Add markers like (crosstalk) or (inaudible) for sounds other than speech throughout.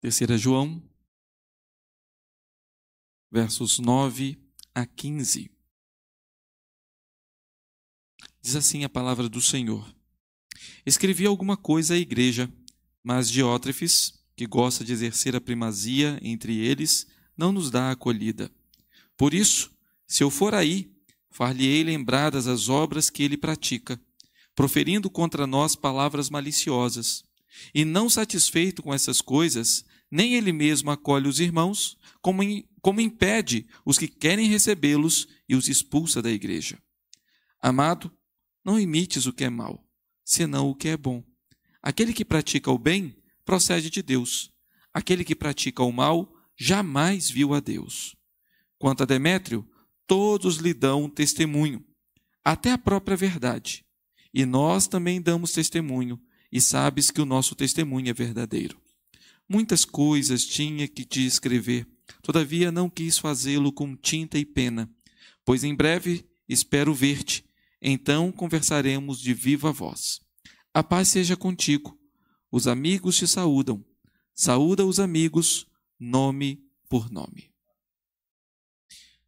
Terceira João, versos 9 a 15. Diz assim a palavra do Senhor: Escrevi alguma coisa à igreja, mas Diótrefes, que gosta de exercer a primazia entre eles, não nos dá acolhida. Por isso, se eu for aí, far-lhe-ei lembradas as obras que ele pratica, proferindo contra nós palavras maliciosas. E não satisfeito com essas coisas, nem ele mesmo acolhe os irmãos, como, como impede os que querem recebê-los e os expulsa da igreja. Amado, não imites o que é mal, senão o que é bom. Aquele que pratica o bem procede de Deus. Aquele que pratica o mal jamais viu a Deus. Quanto a Demétrio, todos lhe dão testemunho, até a própria verdade. E nós também damos testemunho, e sabes que o nosso testemunho é verdadeiro. Muitas coisas tinha que te escrever, todavia não quis fazê-lo com tinta e pena, pois em breve espero ver-te, então conversaremos de viva voz. A paz seja contigo, os amigos te saúdam, saúda os amigos, nome por nome.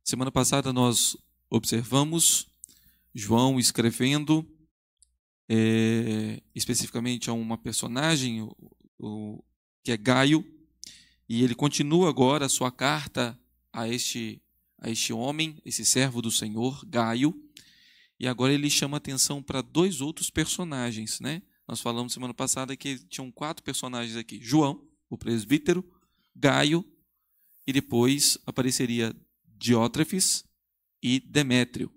Semana passada nós observamos João escrevendo é, especificamente a uma personagem, o, o, que é Gaio, e ele continua agora a sua carta a este, a este homem, esse servo do Senhor, Gaio, e agora ele chama atenção para dois outros personagens. Né? Nós falamos semana passada que tinham quatro personagens aqui: João, o presbítero, Gaio, e depois apareceria Diótrefes e Demétrio.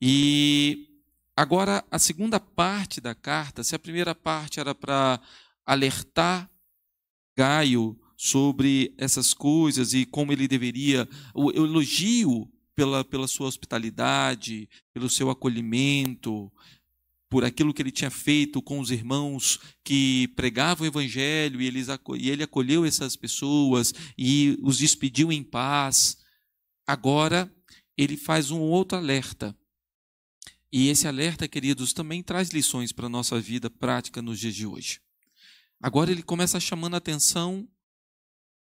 E agora a segunda parte da carta, se a primeira parte era para alertar Gaio sobre essas coisas e como ele deveria. Eu elogio pela, pela sua hospitalidade, pelo seu acolhimento, por aquilo que ele tinha feito com os irmãos que pregavam o evangelho e, eles, e ele acolheu essas pessoas e os despediu em paz. Agora, ele faz um outro alerta. E esse alerta, queridos, também traz lições para a nossa vida prática nos dias de hoje. Agora ele começa chamando a atenção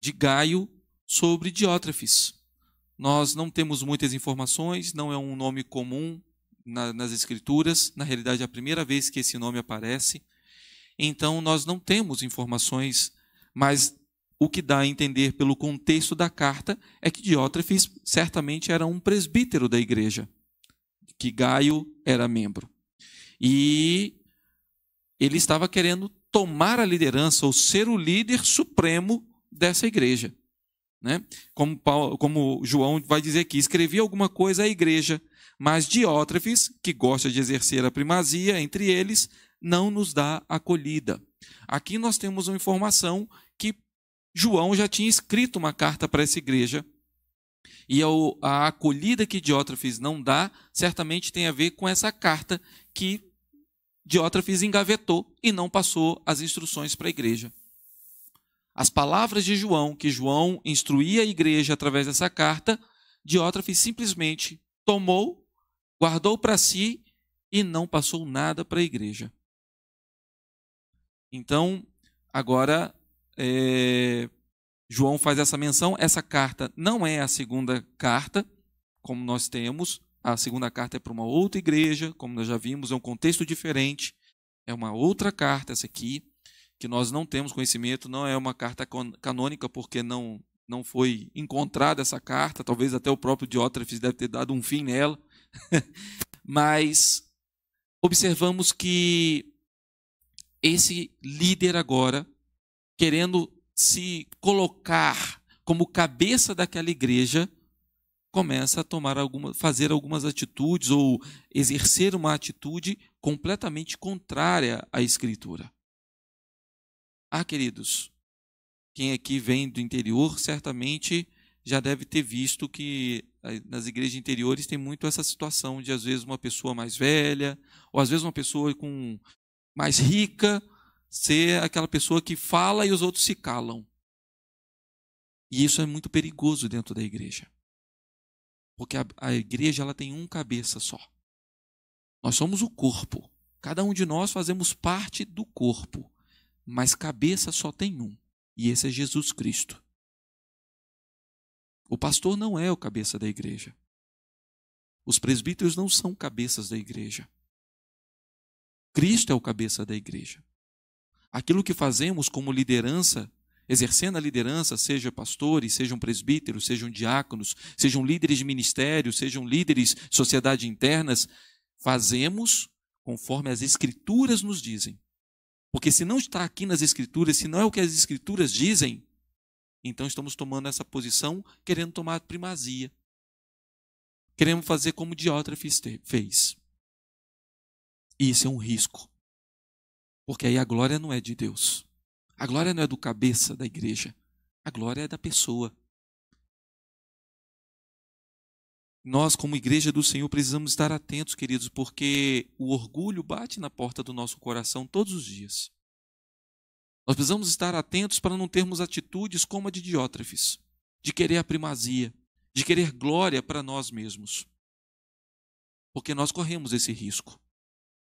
de Gaio sobre Diótrefes. Nós não temos muitas informações, não é um nome comum na, nas escrituras, na realidade é a primeira vez que esse nome aparece. Então nós não temos informações, mas o que dá a entender pelo contexto da carta é que Diótrefes certamente era um presbítero da igreja, que Gaio era membro. E ele estava querendo tomar a liderança ou ser o líder supremo dessa igreja. Né? Como, Paulo, como João vai dizer aqui, escrevi alguma coisa à igreja, mas Diótrefes, que gosta de exercer a primazia entre eles, não nos dá acolhida. Aqui nós temos uma informação que João já tinha escrito uma carta para essa igreja, e a acolhida que Diótrefes não dá, certamente tem a ver com essa carta que Diótrefes engavetou e não passou as instruções para a igreja. As palavras de João, que João instruía a igreja através dessa carta, Diótrefes simplesmente tomou, guardou para si e não passou nada para a igreja. Então, agora, é, João faz essa menção. Essa carta não é a segunda carta, como nós temos, a segunda carta é para uma outra igreja, como nós já vimos, é um contexto diferente. É uma outra carta, essa aqui, que nós não temos conhecimento, não é uma carta canônica, porque não, não foi encontrada essa carta. Talvez até o próprio Diótrefes deve ter dado um fim nela. (laughs) Mas observamos que esse líder agora, querendo se colocar como cabeça daquela igreja, começa a tomar alguma, fazer algumas atitudes ou exercer uma atitude completamente contrária à escritura. Ah, queridos, quem aqui vem do interior certamente já deve ter visto que eh, nas igrejas interiores tem muito essa situação de às vezes uma pessoa mais velha ou às vezes uma pessoa com mais rica ser aquela pessoa que fala e os outros se calam. E isso é muito perigoso dentro da igreja. Porque a, a igreja ela tem um cabeça só. Nós somos o corpo. Cada um de nós fazemos parte do corpo. Mas cabeça só tem um. E esse é Jesus Cristo. O pastor não é o cabeça da igreja. Os presbíteros não são cabeças da igreja. Cristo é o cabeça da igreja. Aquilo que fazemos como liderança exercendo a liderança, seja pastores, sejam presbíteros, sejam diáconos, sejam líderes de ministério, sejam líderes de sociedade internas, fazemos conforme as escrituras nos dizem. Porque se não está aqui nas escrituras, se não é o que as escrituras dizem, então estamos tomando essa posição querendo tomar primazia. Queremos fazer como Diótrefes fez. E isso é um risco. Porque aí a glória não é de Deus. A glória não é do cabeça da igreja, a glória é da pessoa. Nós, como igreja do Senhor, precisamos estar atentos, queridos, porque o orgulho bate na porta do nosso coração todos os dias. Nós precisamos estar atentos para não termos atitudes como a de Diótrefes, de querer a primazia, de querer glória para nós mesmos. Porque nós corremos esse risco.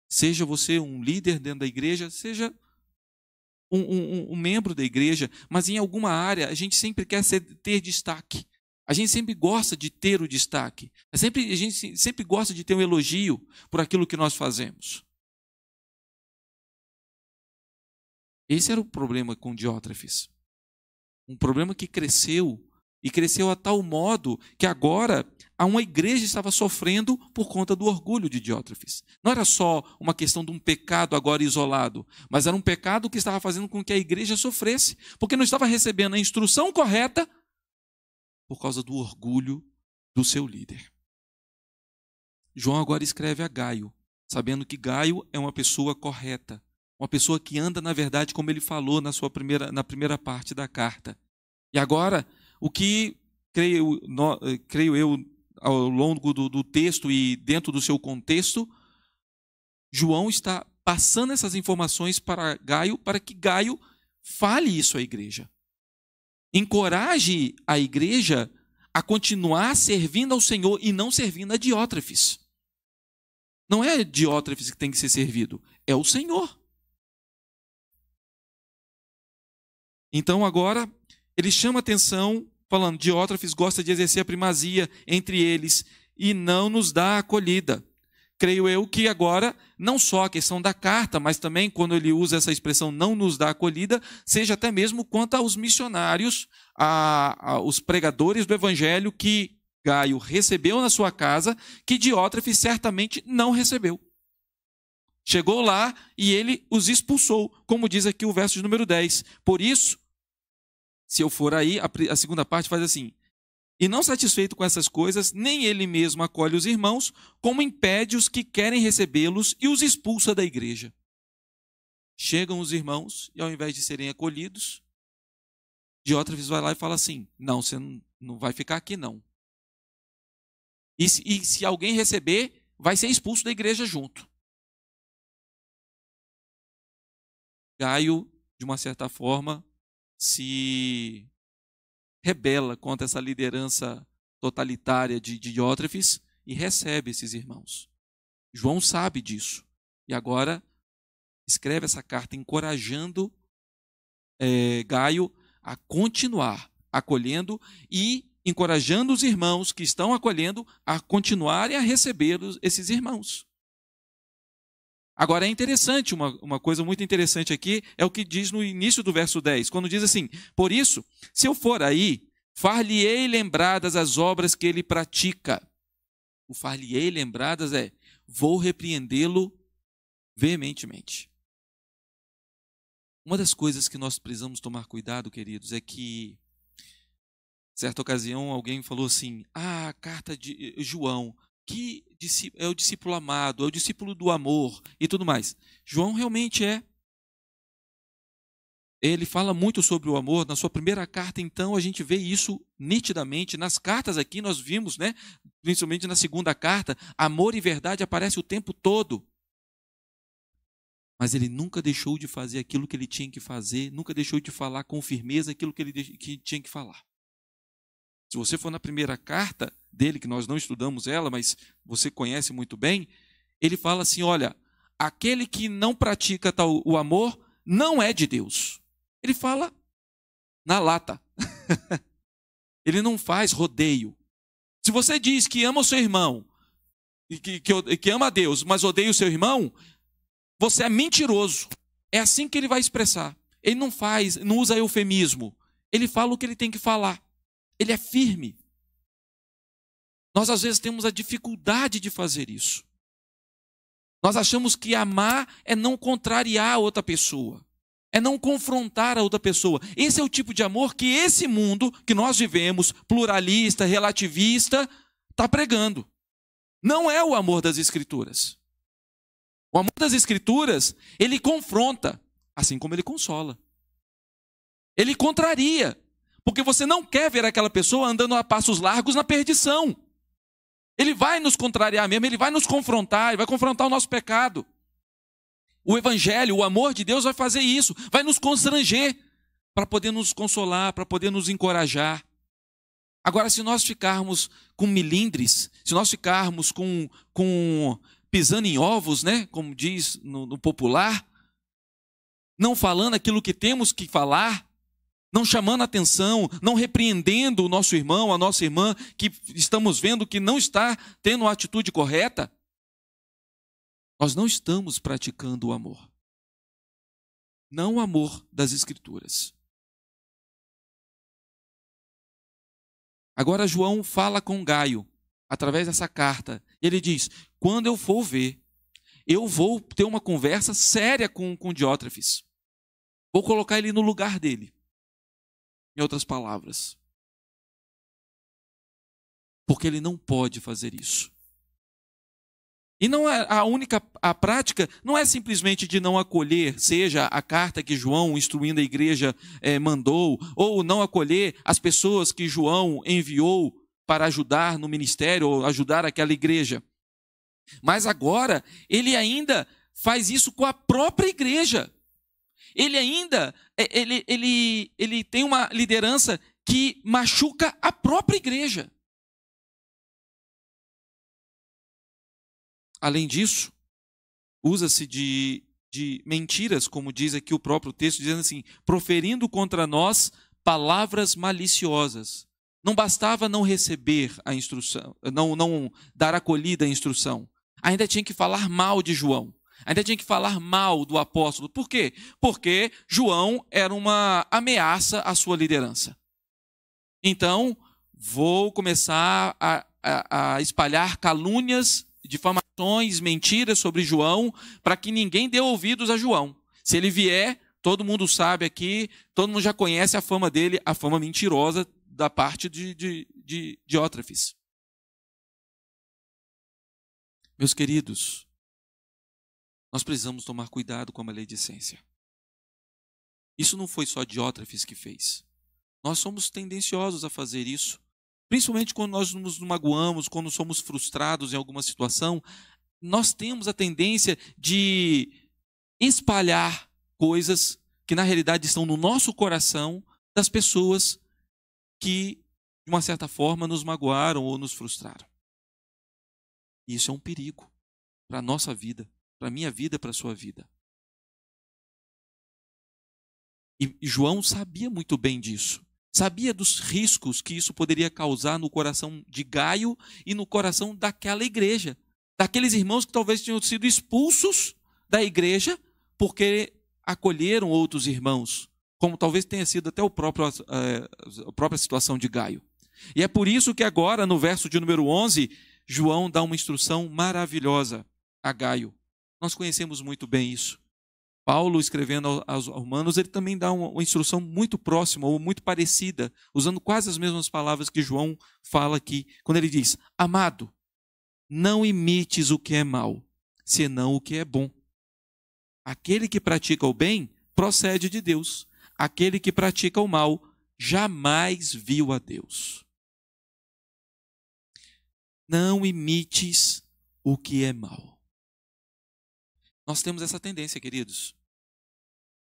Seja você um líder dentro da igreja, seja um, um, um, membro da igreja, mas em alguma área a gente sempre quer ser, ter destaque. A gente sempre gosta de ter o destaque. É sempre, a gente sempre gosta de ter um elogio por aquilo que nós fazemos. Esse era o problema com Diótrefes. Um problema que cresceu e cresceu a tal modo que agora a uma igreja estava sofrendo por conta do orgulho de Diótrefes. Não era só uma questão de um pecado agora isolado, mas era um pecado que estava fazendo com que a igreja sofresse, porque não estava recebendo a instrução correta por causa do orgulho do seu líder. João agora escreve a Gaio, sabendo que Gaio é uma pessoa correta, uma pessoa que anda na verdade como ele falou na sua primeira na primeira parte da carta. E agora o que, creio, no, eh, creio eu, ao longo do, do texto e dentro do seu contexto, João está passando essas informações para Gaio, para que Gaio fale isso à igreja. Encoraje a igreja a continuar servindo ao Senhor e não servindo a Diótrefes. Não é Diótrefes que tem que ser servido, é o Senhor. Então agora ele chama atenção, falando: Diótrefes gosta de exercer a primazia entre eles e não nos dá acolhida. Creio eu que agora, não só a questão da carta, mas também quando ele usa essa expressão não nos dá acolhida, seja até mesmo quanto aos missionários, a, a, os pregadores do evangelho que Gaio recebeu na sua casa, que Diótrefes certamente não recebeu. Chegou lá e ele os expulsou, como diz aqui o verso de número 10. Por isso, se eu for aí, a, a segunda parte faz assim: e não satisfeito com essas coisas, nem ele mesmo acolhe os irmãos, como impede os que querem recebê-los e os expulsa da igreja. Chegam os irmãos e ao invés de serem acolhidos, vez vai lá e fala assim: Não, você não vai ficar aqui, não. E se, e se alguém receber, vai ser expulso da igreja junto. Gaio, de uma certa forma, se rebela contra essa liderança totalitária de Diótrefes e recebe esses irmãos. João sabe disso. E agora escreve essa carta encorajando é, Gaio a continuar acolhendo e encorajando os irmãos que estão acolhendo a continuar e a receber esses irmãos. Agora é interessante, uma, uma coisa muito interessante aqui é o que diz no início do verso 10, quando diz assim: Por isso, se eu for aí, far-lhe-ei lembradas as obras que ele pratica. O far-lhe-ei lembradas é: vou repreendê-lo veementemente. Uma das coisas que nós precisamos tomar cuidado, queridos, é que, certa ocasião, alguém falou assim: Ah, a carta de eh, João que é o discípulo amado, é o discípulo do amor e tudo mais. João realmente é. Ele fala muito sobre o amor na sua primeira carta, então a gente vê isso nitidamente. Nas cartas aqui nós vimos, né, principalmente na segunda carta, amor e verdade aparece o tempo todo. Mas ele nunca deixou de fazer aquilo que ele tinha que fazer, nunca deixou de falar com firmeza aquilo que ele que tinha que falar. Se você for na primeira carta, dele, que nós não estudamos ela, mas você conhece muito bem, ele fala assim: olha, aquele que não pratica tal, o amor não é de Deus. Ele fala na lata. (laughs) ele não faz rodeio. Se você diz que ama o seu irmão, e que, que, que ama a Deus, mas odeia o seu irmão, você é mentiroso. É assim que ele vai expressar. Ele não faz, não usa eufemismo. Ele fala o que ele tem que falar. Ele é firme. Nós às vezes temos a dificuldade de fazer isso. Nós achamos que amar é não contrariar a outra pessoa, é não confrontar a outra pessoa. Esse é o tipo de amor que esse mundo que nós vivemos, pluralista, relativista, está pregando. Não é o amor das Escrituras. O amor das Escrituras, ele confronta, assim como ele consola. Ele contraria, porque você não quer ver aquela pessoa andando a passos largos na perdição. Ele vai nos contrariar mesmo, ele vai nos confrontar, ele vai confrontar o nosso pecado. O Evangelho, o amor de Deus vai fazer isso, vai nos constranger para poder nos consolar, para poder nos encorajar. Agora, se nós ficarmos com milindres, se nós ficarmos com, com pisando em ovos, né, como diz no, no popular, não falando aquilo que temos que falar, não chamando atenção, não repreendendo o nosso irmão, a nossa irmã, que estamos vendo que não está tendo a atitude correta, nós não estamos praticando o amor. Não o amor das Escrituras. Agora, João fala com Gaio, através dessa carta. Ele diz: Quando eu for ver, eu vou ter uma conversa séria com, com Diótrefes. Vou colocar ele no lugar dele. Em outras palavras, porque ele não pode fazer isso. E não é a única a prática não é simplesmente de não acolher, seja a carta que João instruindo a igreja eh, mandou, ou não acolher as pessoas que João enviou para ajudar no ministério ou ajudar aquela igreja. Mas agora ele ainda faz isso com a própria igreja. Ele ainda é, ele, ele, ele tem uma liderança que machuca a própria igreja. Além disso, usa-se de, de mentiras, como diz aqui o próprio texto, dizendo assim: proferindo contra nós palavras maliciosas. Não bastava não receber a instrução, não, não dar acolhida à instrução. Ainda tinha que falar mal de João ainda tinha que falar mal do apóstolo. Por quê? Porque João era uma ameaça à sua liderança. Então, vou começar a, a, a espalhar calúnias, difamações, mentiras sobre João, para que ninguém dê ouvidos a João. Se ele vier, todo mundo sabe aqui, todo mundo já conhece a fama dele, a fama mentirosa da parte de, de, de, de Ótrafes. Meus queridos, nós precisamos tomar cuidado com a maledicência. Isso não foi só Diótrefes que fez. Nós somos tendenciosos a fazer isso, principalmente quando nós nos magoamos, quando somos frustrados em alguma situação. Nós temos a tendência de espalhar coisas que na realidade estão no nosso coração das pessoas que, de uma certa forma, nos magoaram ou nos frustraram. E isso é um perigo para a nossa vida para a minha vida, para a sua vida. E João sabia muito bem disso. Sabia dos riscos que isso poderia causar no coração de Gaio e no coração daquela igreja, daqueles irmãos que talvez tinham sido expulsos da igreja porque acolheram outros irmãos, como talvez tenha sido até o próprio, eh, a própria situação de Gaio. E é por isso que agora, no verso de número 11, João dá uma instrução maravilhosa a Gaio. Nós conhecemos muito bem isso. Paulo, escrevendo aos Romanos, ele também dá uma, instrução muito próxima ou muito parecida, usando quase as mesmas palavras que João fala aqui, quando ele diz: Amado, não imites o que é mal, senão o que é bom. Aquele que pratica o bem procede de Deus, aquele que pratica o mal jamais viu a Deus. Não imites o que é mal. Nós temos essa tendência, queridos.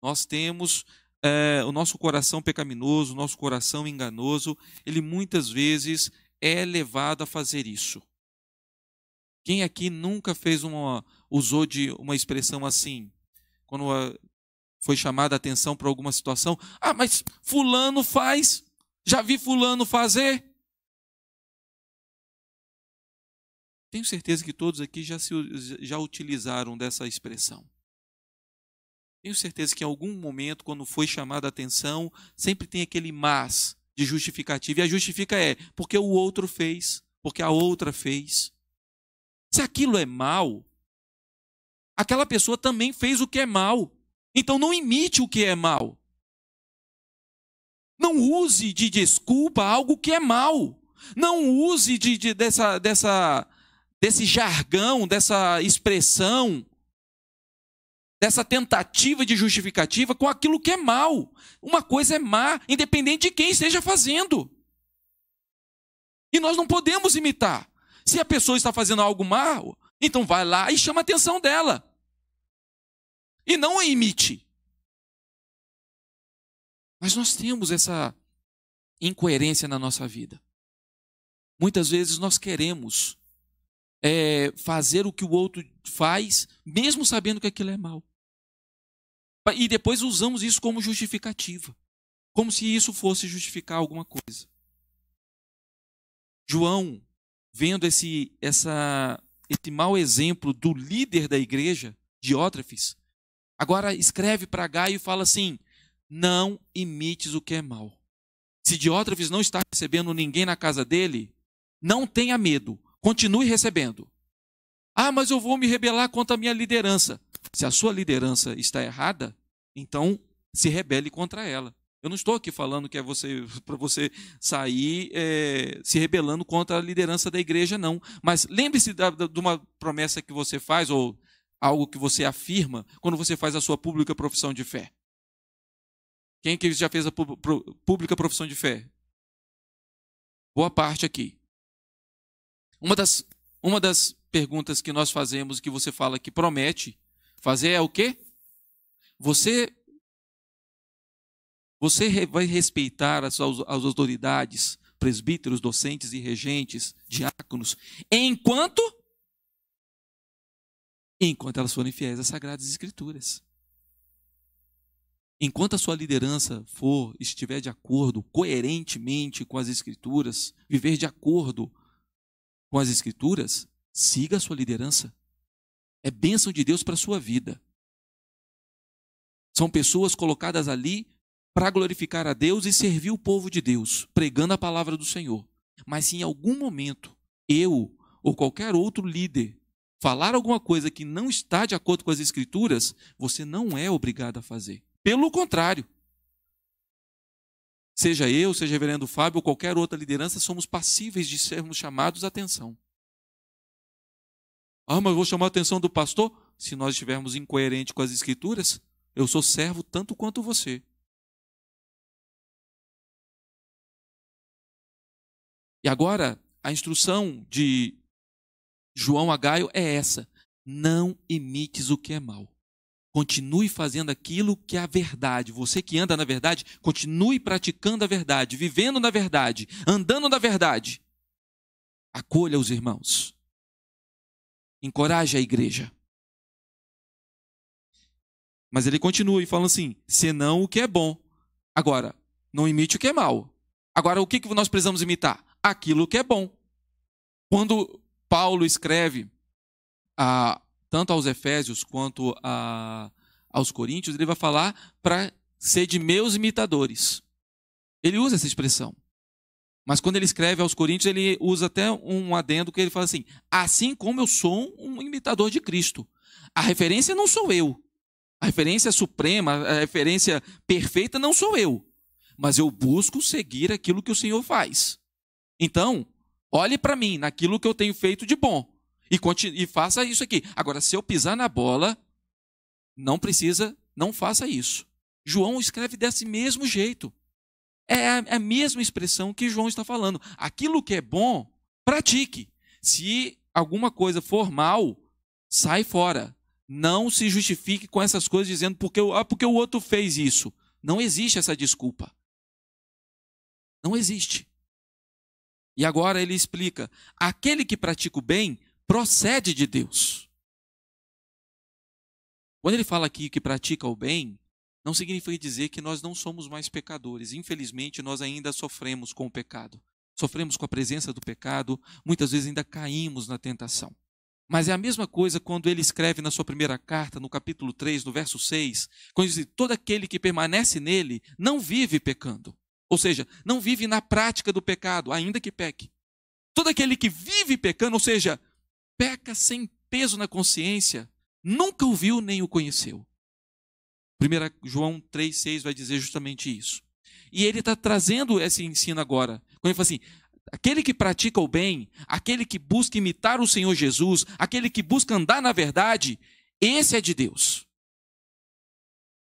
Nós temos é, o nosso coração pecaminoso, o nosso coração enganoso, ele muitas vezes é levado a fazer isso. Quem aqui nunca fez uma, usou de uma expressão assim, quando ah, foi chamada a atenção para alguma situação? Ah, mas fulano faz, já vi fulano fazer. Tenho certeza que todos aqui já, se, já utilizaram dessa expressão. Tenho certeza que em algum momento, quando foi chamada a atenção, sempre tem aquele mas de justificativa. E a justifica é porque o outro fez, porque a outra fez. Se aquilo é mal, aquela pessoa também fez o que é mal. Então não imite o que é mal. Não use de desculpa algo que é mal. Não use de, de dessa, dessa desse jargão, dessa expressão, dessa tentativa de justificativa com aquilo que é mal. Uma coisa é má, independente de quem esteja fazendo. E nós não podemos imitar. Se a pessoa está fazendo algo mal, então vai lá e chama a atenção dela. E não a imite. Mas nós temos essa incoerência na nossa vida. Muitas vezes nós queremos é, fazer o que o outro faz, mesmo sabendo que aquilo é mal. E depois usamos isso como justificativa, como se isso fosse justificar alguma coisa. João, vendo esse, essa, esse mau exemplo do líder da igreja, Diótrefes, agora escreve para Gaio e fala assim: não imites o que é mal. Se Diótrefes não está recebendo ninguém na casa dele, não tenha medo, Continue recebendo. Ah, mas eu vou me rebelar contra a minha liderança. Se a sua liderança está errada, então se rebele contra ela. Eu não estou aqui falando que é você para você sair é, se rebelando contra a liderança da igreja, não. Mas lembre-se de uma promessa que você faz ou algo que você afirma quando você faz a sua pública profissão de fé. Quem é que já fez a pública profissão de fé? Boa parte aqui. Uma das, uma das perguntas que nós fazemos, que você fala que promete fazer é o quê? Você você vai respeitar as, as autoridades, presbíteros, docentes e regentes, diáconos, enquanto enquanto elas forem fiéis às sagradas escrituras. Enquanto a sua liderança for estiver de acordo coerentemente com as escrituras, viver de acordo com as Escrituras, siga a sua liderança. É bênção de Deus para a sua vida. São pessoas colocadas ali para glorificar a Deus e servir o povo de Deus, pregando a palavra do Senhor. Mas se em algum momento eu ou qualquer outro líder falar alguma coisa que não está de acordo com as Escrituras, você não é obrigado a fazer. Pelo contrário, seja eu, seja reverendo Fábio ou qualquer outra liderança, somos passíveis de sermos chamados atenção. Ah, mas vou chamar a atenção do pastor? Se nós estivermos incoerentes com as escrituras, eu sou servo tanto quanto você. E agora, a instrução de João a Gaio é essa: não imites o que é mal. Continue fazendo aquilo que é a verdade. Você que anda na verdade, continue praticando a verdade, vivendo na verdade, andando na verdade. Acolha os irmãos. Encoraje a igreja. Mas ele continua e fala assim: senão o que é bom. Agora, não imite o que é mal. Agora, o que nós precisamos imitar? Aquilo que é bom. Quando Paulo escreve a, tanto aos Efésios quanto a, aos Coríntios, ele vai falar para ser de meus imitadores. Ele usa essa expressão. Mas quando ele escreve aos Coríntios, ele usa até um adendo que ele fala assim: assim como eu sou um imitador de Cristo. A referência não sou eu. A referência suprema, a referência perfeita não sou eu. Mas eu busco seguir aquilo que o Senhor faz. Então, olhe para mim naquilo que eu tenho feito de bom. E, continue, e faça isso aqui. Agora, se eu pisar na bola, não precisa, não faça isso. João escreve desse mesmo jeito. É a, é a mesma expressão que João está falando. Aquilo que é bom, pratique. Se alguma coisa for mal, sai fora. Não se justifique com essas coisas dizendo porque, ah, porque o outro fez isso. Não existe essa desculpa. Não existe. E agora ele explica: aquele que pratica o bem procede de Deus. Quando ele fala aqui que pratica o bem, não significa dizer que nós não somos mais pecadores. Infelizmente, nós ainda sofremos com o pecado. Sofremos com a presença do pecado, muitas vezes ainda caímos na tentação. Mas é a mesma coisa quando ele escreve na sua primeira carta, no capítulo 3, no verso 6, quando diz: todo aquele que permanece nele não vive pecando. Ou seja, não vive na prática do pecado, ainda que peque. Todo aquele que vive pecando, ou seja, peca sem peso na consciência, nunca o viu nem o conheceu. 1 João 3,6 vai dizer justamente isso. E ele está trazendo esse ensino agora. Quando ele fala assim: aquele que pratica o bem, aquele que busca imitar o Senhor Jesus, aquele que busca andar na verdade, esse é de Deus.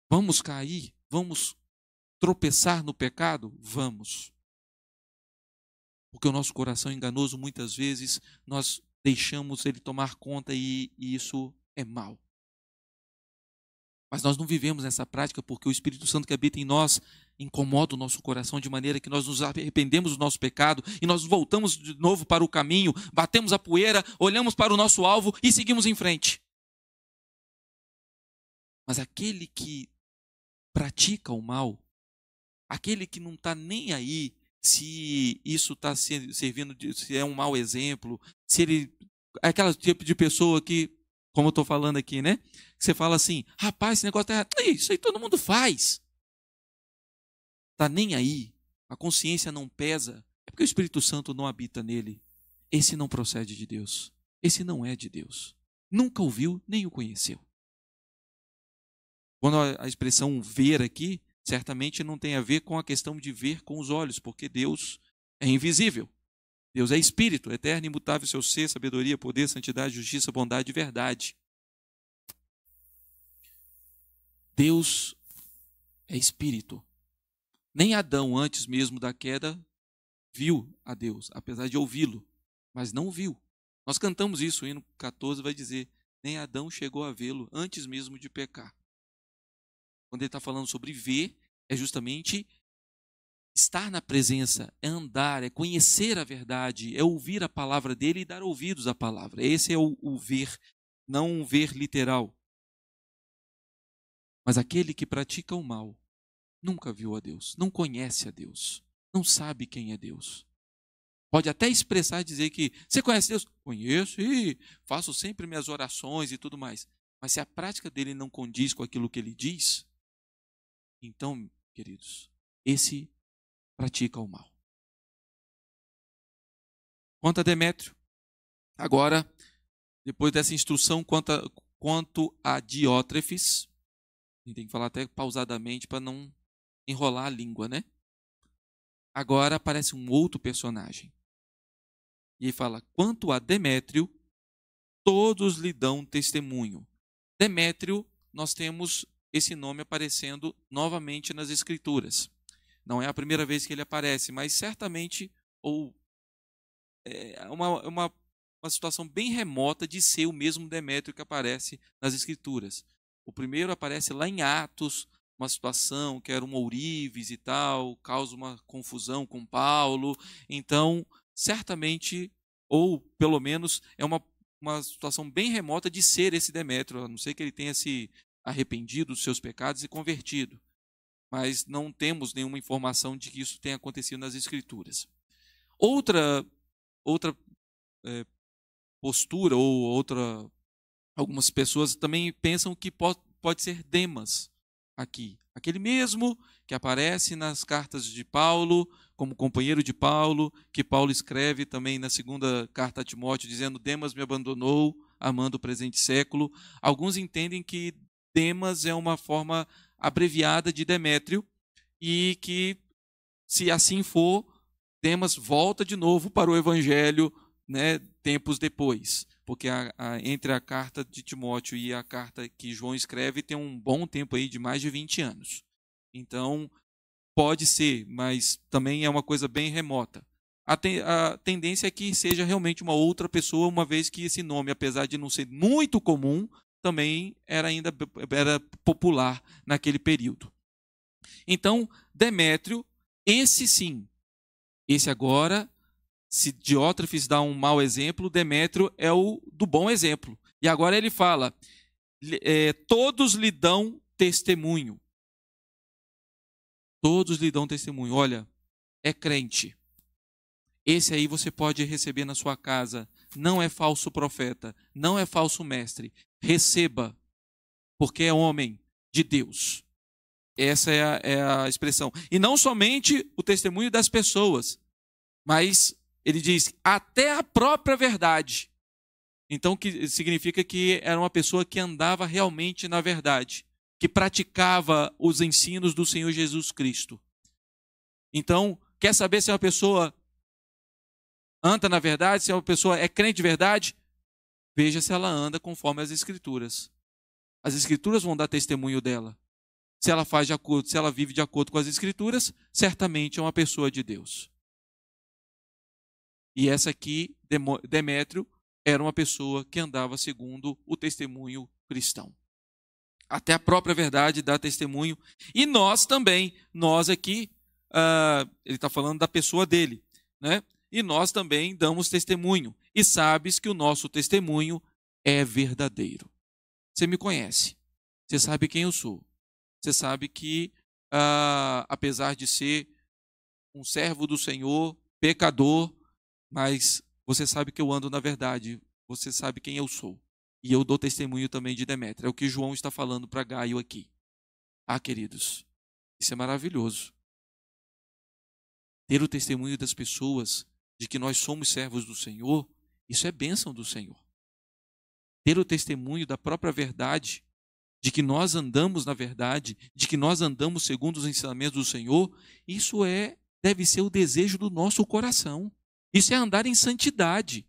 Vamos cair? Vamos tropeçar no pecado? Vamos. Porque o nosso coração enganoso, muitas vezes, nós deixamos ele tomar conta e, e isso é mal. Mas nós não vivemos essa prática porque o Espírito Santo que habita em nós incomoda o nosso coração de maneira que nós nos arrependemos do nosso pecado e nós voltamos de novo para o caminho, batemos a poeira, olhamos para o nosso alvo e seguimos em frente. Mas aquele que pratica o mal, aquele que não está nem aí se isso está servindo, de, se é um mau exemplo, se ele. aquele tipo de pessoa que, como eu estou falando aqui, né? Que você fala assim: rapaz, esse negócio é errado. Isso aí todo mundo faz. Tá nem aí. A consciência não pesa. É porque o Espírito Santo não habita nele. Esse não procede de Deus. Esse não é de Deus. Nunca ouviu nem o conheceu. Quando a expressão ver aqui, certamente não tem a ver com a questão de ver com os olhos, porque Deus é invisível. Deus é espírito, é eterno, imutável, seu ser, sabedoria, poder, santidade, justiça, bondade e verdade. Deus é espírito. Nem Adão, antes mesmo da queda, viu a Deus, apesar de ouvi-lo, mas não viu. Nós cantamos isso, o hino 14 vai dizer: nem Adão chegou a vê-lo antes mesmo de pecar quando ele está falando sobre ver, é justamente estar na presença, é andar, é conhecer a verdade, é ouvir a palavra dele e dar ouvidos à palavra. Esse é o, o ver, não um ver literal. Mas aquele que pratica o mal nunca viu a Deus, não conhece a Deus, não sabe quem é Deus. Pode até expressar e dizer que você conhece Deus? Conheço e faço sempre minhas orações e tudo mais. Mas se a prática dele não condiz com aquilo que ele diz, então, queridos, esse pratica o mal. Quanto a Demétrio, agora, depois dessa instrução quanto a, quanto a Diótrefes, a gente tem que falar até pausadamente para não enrolar a língua, né? Agora aparece um outro personagem. E ele fala: quanto a Demétrio, todos lhe dão testemunho. Demétrio, nós temos esse nome aparecendo novamente nas Escrituras. Não é a primeira vez que ele aparece, mas certamente, ou é uma, uma, uma situação bem remota de ser o mesmo Demétrio que aparece nas Escrituras. O primeiro aparece lá em Atos, uma situação que era um ourives e tal, causa uma confusão com Paulo. Então, certamente, ou pelo menos é uma, uma situação bem remota de ser esse Demétrio, a não ser que ele tenha se arrependido dos seus pecados e convertido, mas não temos nenhuma informação de que isso tenha acontecido nas Escrituras. Outra, outra é, postura ou outra algumas pessoas também pensam que pode, pode ser Demas aqui, aquele mesmo que aparece nas cartas de Paulo, como companheiro de Paulo, que Paulo escreve também na segunda carta a Timóteo dizendo: Demas me abandonou, amando o presente século. Alguns entendem que Demas é uma forma abreviada de Demétrio e que, se assim for, Demas volta de novo para o Evangelho né, tempos depois. Porque a, a, entre a carta de Timóteo e a carta que João escreve tem um bom tempo aí de mais de 20 anos. Então, pode ser, mas também é uma coisa bem remota. A, a tendência é que seja realmente uma outra pessoa, uma vez que esse nome, apesar de não ser muito comum, também era ainda era popular naquele período. Então, Demétrio, esse sim, esse agora, se Diótrefes dá um mau exemplo, Demétrio é o do bom exemplo. E agora ele fala: é, todos lhe dão testemunho. Todos lhe dão testemunho. Olha, é crente. Esse aí você pode receber na sua casa. Não é falso profeta, não é falso mestre, receba, porque é homem de Deus. Essa é a, é a expressão. E não somente o testemunho das pessoas, mas ele diz até a própria verdade. Então, que significa que era uma pessoa que andava realmente na verdade, que praticava os ensinos do Senhor Jesus Cristo. Então, quer saber se é uma pessoa anda na verdade, se é uma pessoa é crente de verdade? veja se ela anda conforme as Escrituras. As Escrituras vão dar testemunho dela. Se ela faz de acordo, se ela vive de acordo com as Escrituras, certamente é uma pessoa de Deus. E essa aqui, Demétrio, era uma pessoa que andava segundo o testemunho cristão. Até a própria verdade dá testemunho. E nós também, nós aqui, uh, ele está falando da pessoa dele, né? e nós também damos testemunho, e sabes que o nosso testemunho é verdadeiro. Você me conhece, você sabe quem eu sou, você sabe que, ah, apesar de ser um servo do Senhor, pecador, mas você sabe que eu ando na verdade, você sabe quem eu sou. E eu dou testemunho também de Demétria É o que João está falando para Gaio aqui. Ah, queridos, isso é maravilhoso. Ter o testemunho das pessoas de que nós somos servos do Senhor, isso é bênção do Senhor. Ter o testemunho da própria verdade, de que nós andamos na verdade, de que nós andamos segundo os ensinamentos do Senhor, isso é deve ser o desejo do nosso coração. Isso é andar em santidade.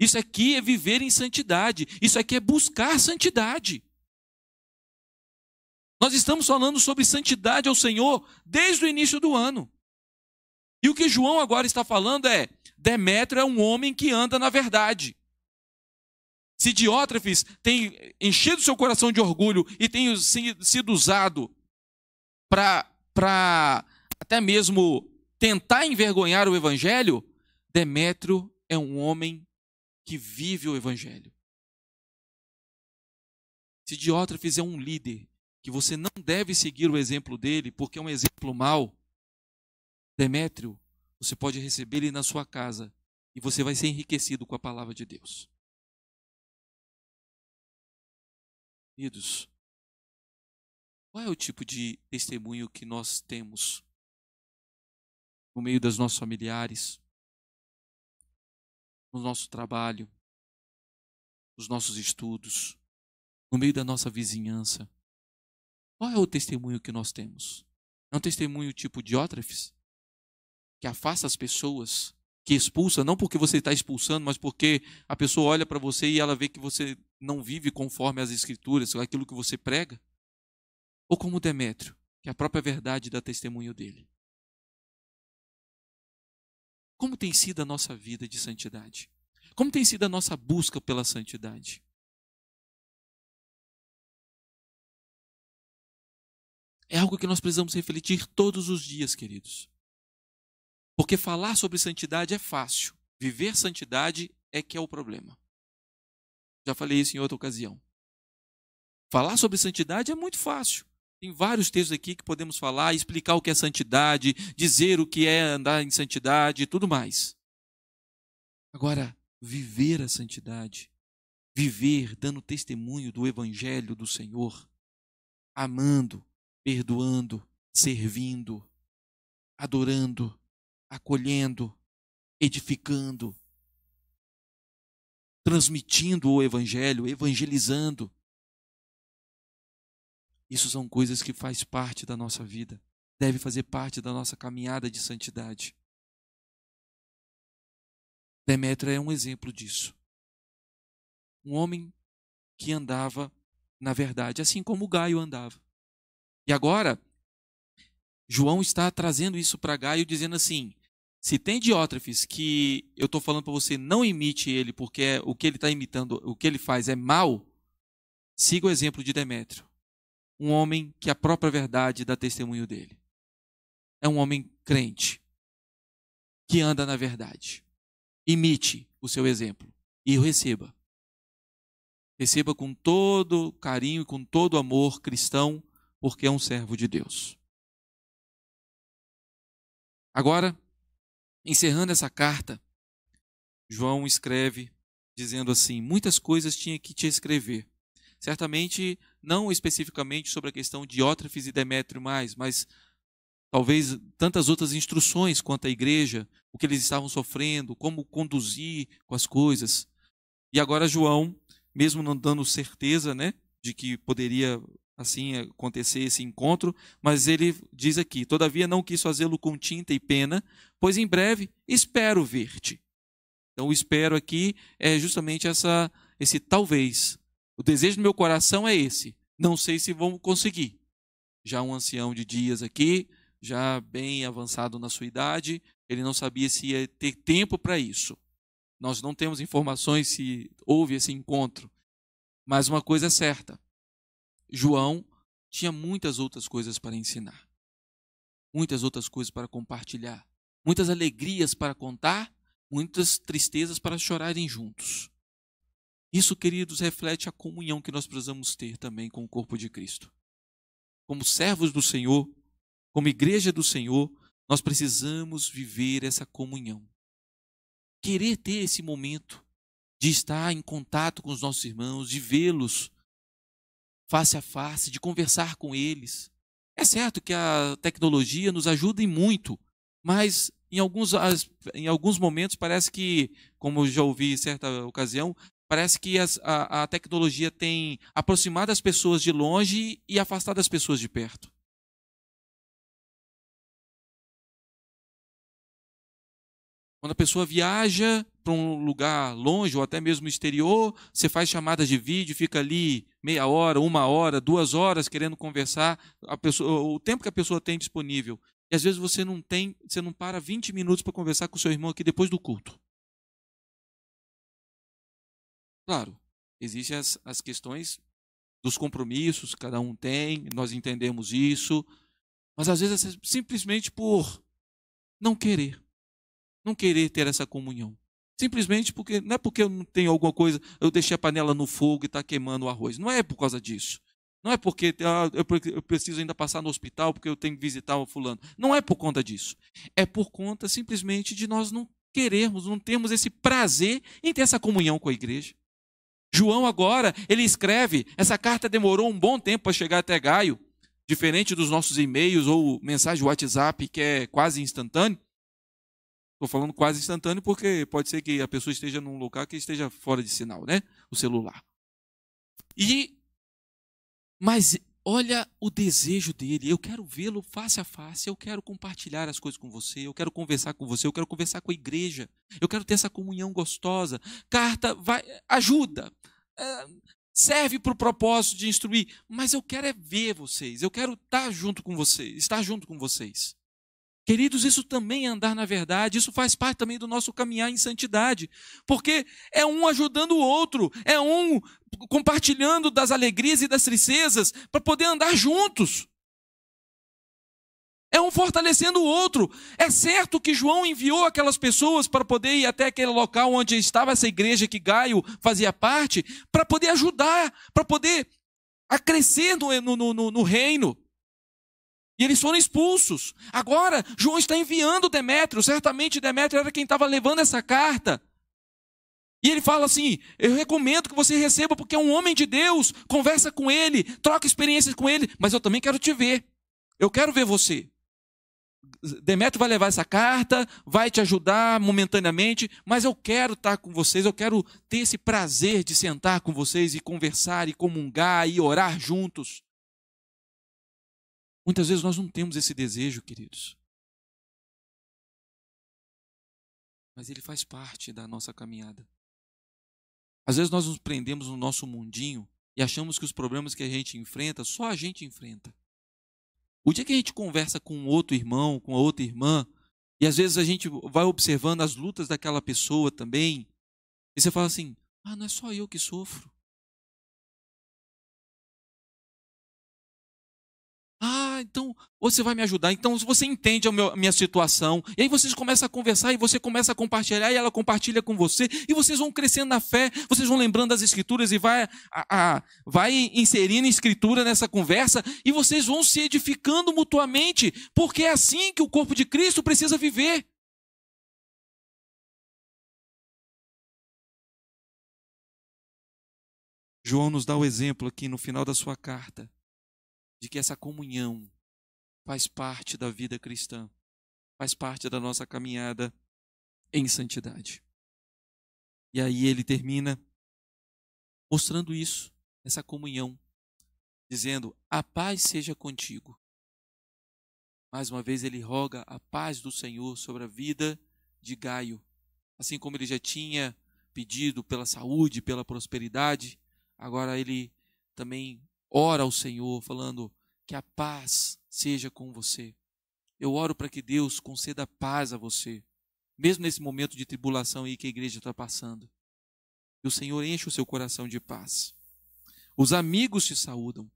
Isso aqui é viver em santidade. Isso aqui é buscar santidade. Nós estamos falando sobre santidade ao Senhor desde o início do ano. E o que João agora está falando é: Demétrio é um homem que anda na verdade. Se Diótrefes tem enchido seu coração de orgulho e tem sido usado para até mesmo tentar envergonhar o evangelho, Demétrio é um homem que vive o evangelho. Se Diótrefes é um líder que você não deve seguir o exemplo dele, porque é um exemplo mau, Demétrio, você pode receber ele na sua casa e você vai ser enriquecido com a palavra de Deus. Queridos, qual é o tipo de testemunho que nós temos no meio das nossos familiares, no nosso trabalho, nos nossos estudos, no meio da nossa vizinhança? Qual é o testemunho que nós temos? É um testemunho tipo Diótrefes? que afasta as pessoas, que expulsa, não porque você está expulsando, mas porque a pessoa olha para você e ela vê que você não vive conforme as escrituras, aquilo que você prega? Ou como Demétrio, que é a própria verdade dá testemunho dele? Como tem sido a nossa vida de santidade? Como tem sido a nossa busca pela santidade? É algo que nós precisamos refletir todos os dias, queridos. Porque falar sobre santidade é fácil, viver santidade é que é o problema. Já falei isso em outra ocasião. Falar sobre santidade é muito fácil. Tem vários textos aqui que podemos falar, explicar o que é santidade, dizer o que é andar em santidade e tudo mais. Agora, viver a santidade, viver dando testemunho do Evangelho do Senhor, amando, perdoando, servindo, adorando, acolhendo, edificando, transmitindo o evangelho, evangelizando. Isso são coisas que faz parte da nossa vida, deve fazer parte da nossa caminhada de santidade. Demétrio é um exemplo disso. Um homem que andava na verdade, assim como Gaio andava. E agora, João está trazendo isso para Gaio, dizendo assim: se tem Diótrefes que eu estou falando para você não imite ele, porque é, o que ele está imitando, o que ele faz é mal, siga o exemplo de Demétrio, um homem que a própria verdade dá testemunho dele. É um homem crente que anda na verdade. Imite o seu exemplo e o receba. Receba com todo carinho e com todo amor cristão, porque é um servo de Deus. Agora, Encerrando essa carta, João escreve dizendo assim: Muitas coisas tinha que te escrever. Certamente, não especificamente sobre a questão de Ótrafes e Demétrio mais, mas talvez tantas outras instruções quanto à igreja, o que eles estavam sofrendo, como conduzir com as coisas. E agora João, mesmo não dando certeza, né, de que poderia assim acontecer esse encontro, mas ele diz aqui: Todavia não quis fazê-lo com tinta e pena, pois em breve espero ver-te. Então, o espero aqui é justamente essa, esse talvez. O desejo do meu coração é esse. Não sei se vamos conseguir. Já um ancião de dias aqui, já bem avançado na sua idade, ele não sabia se ia ter tempo para isso. Nós não temos informações se houve esse encontro. Mas uma coisa é certa: João tinha muitas outras coisas para ensinar, muitas outras coisas para compartilhar, muitas alegrias para contar, muitas tristezas para chorarem juntos. Isso, queridos, reflete a comunhão que nós precisamos ter também com o corpo de Cristo. Como servos do Senhor, como igreja do Senhor, nós precisamos viver essa comunhão. Querer ter esse momento de estar em contato com os nossos irmãos, de vê-los, face a face, de conversar com eles. É certo que a tecnologia nos ajuda em muito, mas em alguns, em alguns momentos parece que, como já ouvi em certa ocasião, parece que as, a, a tecnologia tem aproximado as pessoas de longe e afastado as pessoas de perto. Quando a pessoa viaja para um lugar longe ou até mesmo exterior, você faz chamadas de vídeo, fica ali meia hora, uma hora, duas horas querendo conversar, pessoa, o tempo que a pessoa tem disponível. E às vezes você não tem, você não para 20 minutos para conversar com o seu irmão aqui depois do culto. Claro, existem as, as questões dos compromissos, cada um tem, nós entendemos isso, mas às vezes é simplesmente por não querer, não querer ter essa comunhão. Simplesmente porque não é porque eu não tenho alguma coisa, eu deixei a panela no fogo e está queimando o arroz. Não é por causa disso. Não é porque ah, eu preciso ainda passar no hospital porque eu tenho que visitar o fulano. Não é por conta disso. É por conta simplesmente de nós não querermos, não temos esse prazer em ter essa comunhão com a igreja. João agora, ele escreve, essa carta demorou um bom tempo para chegar até Gaio, diferente dos nossos e-mails ou mensagem do WhatsApp que é quase instantâneo. Estou falando quase instantâneo porque pode ser que a pessoa esteja num lugar que esteja fora de sinal, né? O celular. E mas olha o desejo dele. Eu quero vê-lo face a face, eu quero compartilhar as coisas com você, eu quero conversar com você, eu quero conversar com a igreja. Eu quero ter essa comunhão gostosa. Carta vai ajuda. É, serve para o propósito de instruir, mas eu quero é ver vocês, eu quero estar tá junto com vocês, estar junto com vocês. Queridos, isso também é andar na verdade, isso faz parte também do nosso caminhar em santidade, porque é um ajudando o outro, é um compartilhando das alegrias e das tristezas para poder andar juntos. É um fortalecendo o outro. É certo que João enviou aquelas pessoas para poder ir até aquele local onde estava essa igreja que Gaio fazia parte, para poder ajudar, para poder acrescer no, no, no, no reino. E eles foram expulsos. Agora, João está enviando Demétrio. Certamente Demétrio era quem estava levando essa carta. E ele fala assim: Eu recomendo que você receba, porque é um homem de Deus. Conversa com ele, troca experiências com ele. Mas eu também quero te ver. Eu quero ver você. Demétrio vai levar essa carta, vai te ajudar momentaneamente, mas eu quero estar com vocês, eu quero ter esse prazer de sentar com vocês e conversar e comungar e orar juntos. Muitas vezes nós não temos esse desejo, queridos. Mas ele faz parte da nossa caminhada. Às vezes nós nos prendemos no nosso mundinho e achamos que os problemas que a gente enfrenta, só a gente enfrenta. O dia que a gente conversa com outro irmão, com outra irmã, e às vezes a gente vai observando as lutas daquela pessoa também, e você fala assim: ah, não é só eu que sofro. Ah, então você vai me ajudar. Então você entende a, minha situação. E aí vocês começam a conversar e você começa a compartilhar e ela compartilha com você. E vocês vão crescendo na fé, vocês vão lembrando das escrituras e vai, a, a, vai inserindo escritura nessa conversa. E vocês vão se edificando mutuamente, porque é assim que o corpo de Cristo precisa viver. João nos dá o exemplo aqui no final da sua carta de que essa comunhão faz parte da vida cristã, faz parte da nossa caminhada em santidade. E aí ele termina mostrando isso, essa comunhão, dizendo: A paz seja contigo. Mais uma vez ele roga a paz do Senhor sobre a vida de Gaio, assim como ele já tinha pedido pela saúde, pela prosperidade, agora ele também ora ao Senhor, falando que a paz seja com você. Eu oro para que Deus conceda paz a você, mesmo nesse momento de tribulação aí que a igreja está passando. Que o Senhor enche o seu coração de paz. Os amigos te saúdam.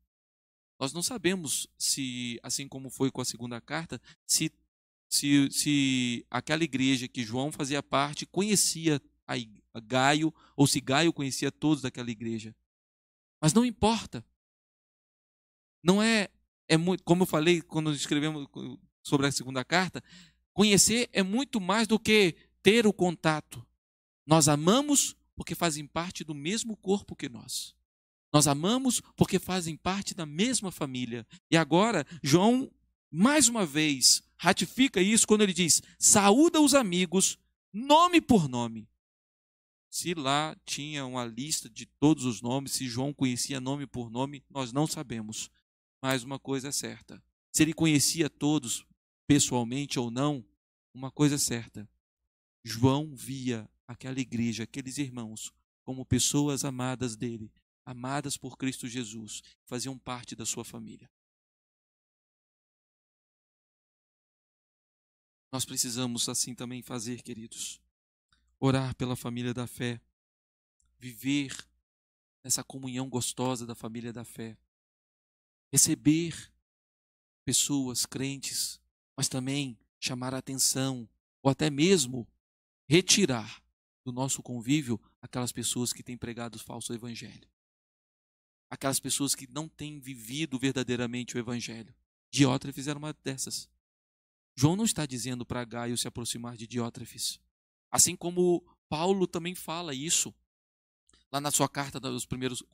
Nós não sabemos se, assim como foi com a segunda carta, se, se, se aquela igreja que João fazia parte conhecia a Gaio, ou se Gaio conhecia todos daquela igreja. Mas não importa. Não é, é muito, como eu falei quando escrevemos sobre a segunda carta, conhecer é muito mais do que ter o contato. Nós amamos porque fazem parte do mesmo corpo que nós. Nós amamos porque fazem parte da mesma família. E agora, João, mais uma vez, ratifica isso quando ele diz: saúda os amigos, nome por nome. Se lá tinha uma lista de todos os nomes, se João conhecia nome por nome, nós não sabemos. Mas uma coisa é certa: se ele conhecia todos, pessoalmente ou não, uma coisa é certa. João via aquela igreja, aqueles irmãos, como pessoas amadas dele, amadas por Cristo Jesus, faziam parte da sua família. Nós precisamos assim também fazer, queridos. Orar pela família da fé, viver essa comunhão gostosa da família da fé, receber pessoas crentes, mas também chamar a atenção ou até mesmo retirar do nosso convívio aquelas pessoas que têm pregado o falso evangelho. Aquelas pessoas que não têm vivido verdadeiramente o evangelho. Diótrefes era uma dessas. João não está dizendo para Gaio se aproximar de Diótrefes. Assim como Paulo também fala isso lá na sua carta dos primeiros uh,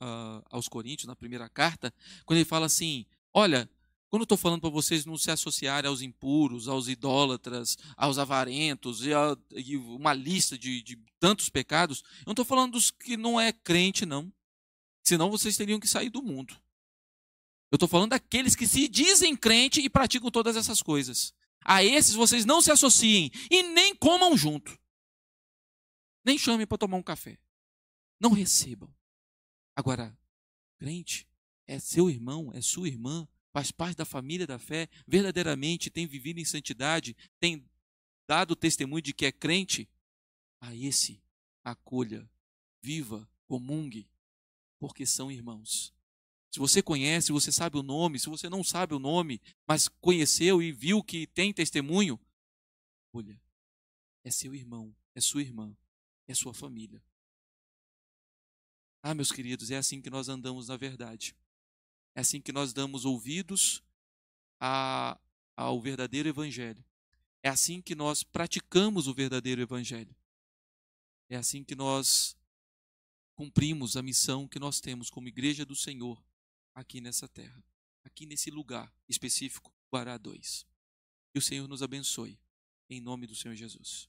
aos Coríntios, na primeira carta, quando ele fala assim: olha, quando eu estou falando para vocês não se associarem aos impuros, aos idólatras, aos avarentos e, a, e uma lista de, de, tantos pecados, eu não estou falando dos que não é crente, não. Senão vocês teriam que sair do mundo. Eu estou falando daqueles que se dizem crente e praticam todas essas coisas. A esses vocês não se associem e nem comam junto. Nem chamem para tomar um café não recebam. Agora, crente é seu irmão, é sua irmã, faz parte da família da fé, verdadeiramente tem vivido em santidade, tem dado testemunho de que é crente, a esse acolha, viva, comungue, porque são irmãos. Se você conhece, você sabe o nome, se você não sabe o nome, mas conheceu e viu que tem testemunho, olha, é seu irmão, é sua irmã, é sua família. Ah, meus queridos, é assim que nós andamos na verdade. É assim que nós damos ouvidos a, ao verdadeiro evangelho. É assim que nós praticamos o verdadeiro evangelho. É assim que nós cumprimos a missão que nós temos como igreja do Senhor aqui nessa terra, aqui nesse lugar específico, Guará 2. Que o Senhor nos abençoe, em nome do Senhor Jesus.